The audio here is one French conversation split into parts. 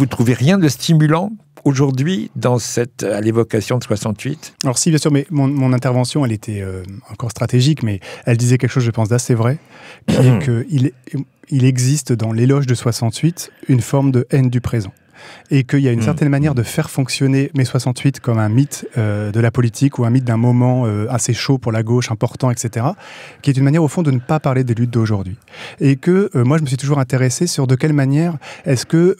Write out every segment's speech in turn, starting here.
vous trouvez rien de stimulant aujourd'hui dans cette à l'évocation de 68 Alors si bien sûr, mais mon, intervention, elle était euh, encore stratégique, mais elle disait quelque chose, je pense, d'assez vrai, qui est qu'il il existe dans l'éloge de 68 une forme de haine du présent et qu'il y a une mm. certaine manière de faire fonctionner mai 68 comme un mythe euh, de la politique ou un mythe d'un moment euh, assez chaud pour la gauche, important, etc., qui est une manière au fond de ne pas parler des luttes d'aujourd'hui. Et que moi, je me suis toujours intéressé sur de quelle manière est-ce que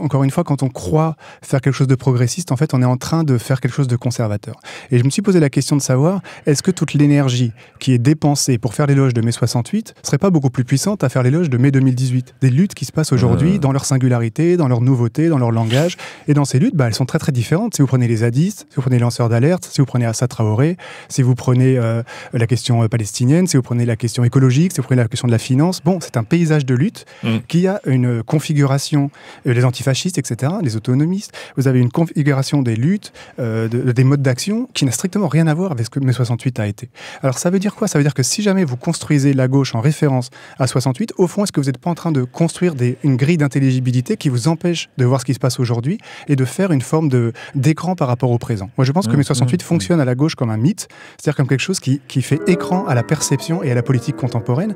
encore une fois, quand on croit faire quelque chose de progressiste, en fait, on est en train de faire quelque chose de conservateur. Et je me suis posé la question de savoir, est-ce que toute l'énergie qui est dépensée pour faire l'éloge de mai 68 serait pas beaucoup plus puissante à faire l'éloge de mai 2018 Des luttes qui se passent aujourd'hui euh. dans leur singularité, dans leur nouveauté, dans leur langage. Et dans ces luttes, bah, elles sont très très différentes. Si vous prenez les zadistes, si vous prenez les lanceurs d'alerte, si vous prenez Assa Traoré, si vous prenez euh, la question euh, palestinienne, si vous prenez la question écologique, si vous prenez la question de la finance, bon, c'est un paysage de lutte mm. qui a une configuration. les antifascistes fascistes, etc., les autonomistes. Vous avez une configuration des luttes, euh, des modes d'action qui n'a strictement rien à voir avec ce que mai 68 a été. Alors ça veut dire quoi Ça veut dire que si jamais vous construisez la gauche en référence à 68, au fond, est-ce que vous n'êtes pas en train de construire une grille d'intelligibilité qui vous empêche de voir ce qui se passe aujourd'hui et de faire une forme d'écran par rapport au présent Moi, je pense que mai 68 mmh, mmh, mmh. fonctionne à la gauche comme un mythe, c'est-à-dire comme quelque chose qui fait écran à la perception et à la politique contemporaine.